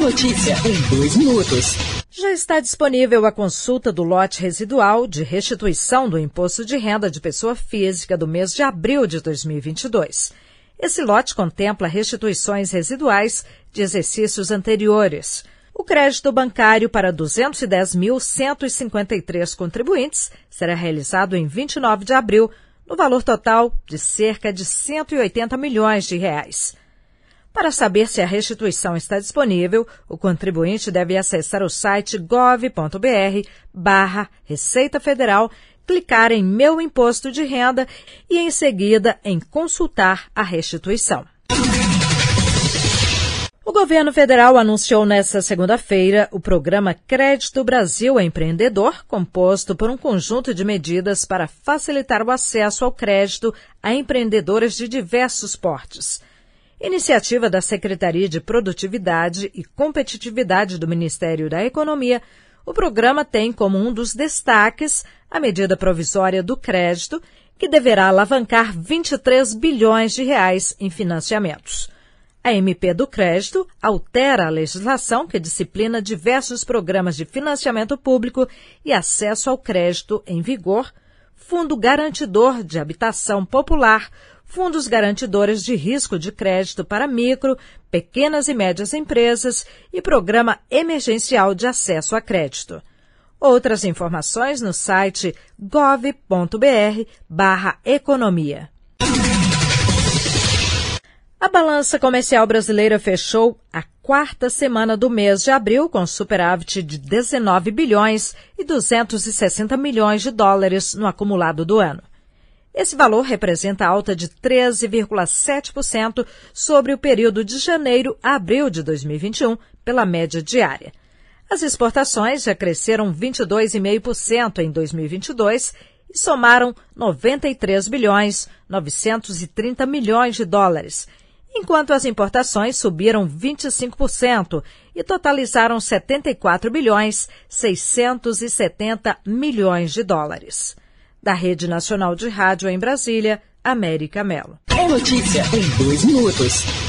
notícia em dois minutos? Já está disponível a consulta do lote residual de restituição do imposto de renda de pessoa física do mês de abril de 2022. Esse lote contempla restituições residuais de exercícios anteriores. O crédito bancário para 210.153 contribuintes será realizado em 29 de abril, no valor total de cerca de 180 milhões de reais. Para saber se a restituição está disponível, o contribuinte deve acessar o site gov.br barra Receita Federal, clicar em Meu Imposto de Renda e, em seguida, em Consultar a Restituição. O governo federal anunciou nesta segunda-feira o programa Crédito Brasil Empreendedor, composto por um conjunto de medidas para facilitar o acesso ao crédito a empreendedores de diversos portes iniciativa da Secretaria de Produtividade e Competitividade do Ministério da Economia, o programa tem como um dos destaques a medida provisória do crédito, que deverá alavancar 23 bilhões de reais em financiamentos. A MP do crédito altera a legislação que disciplina diversos programas de financiamento público e acesso ao crédito em vigor Fundo Garantidor de Habitação Popular, fundos garantidores de risco de crédito para micro, pequenas e médias empresas e Programa Emergencial de Acesso a Crédito. Outras informações no site gov.br/economia. A balança comercial brasileira fechou a quarta semana do mês de abril, com superávit de 19 bilhões e 260 milhões de dólares no acumulado do ano. Esse valor representa alta de 13,7% sobre o período de janeiro a abril de 2021, pela média diária. As exportações já cresceram 22,5% em 2022 e somaram 93 bilhões 930 milhões de dólares enquanto as importações subiram 25% e totalizaram 74 bilhões 670 milhões de dólares. Da Rede Nacional de Rádio em Brasília, América Melo. É notícia em dois minutos.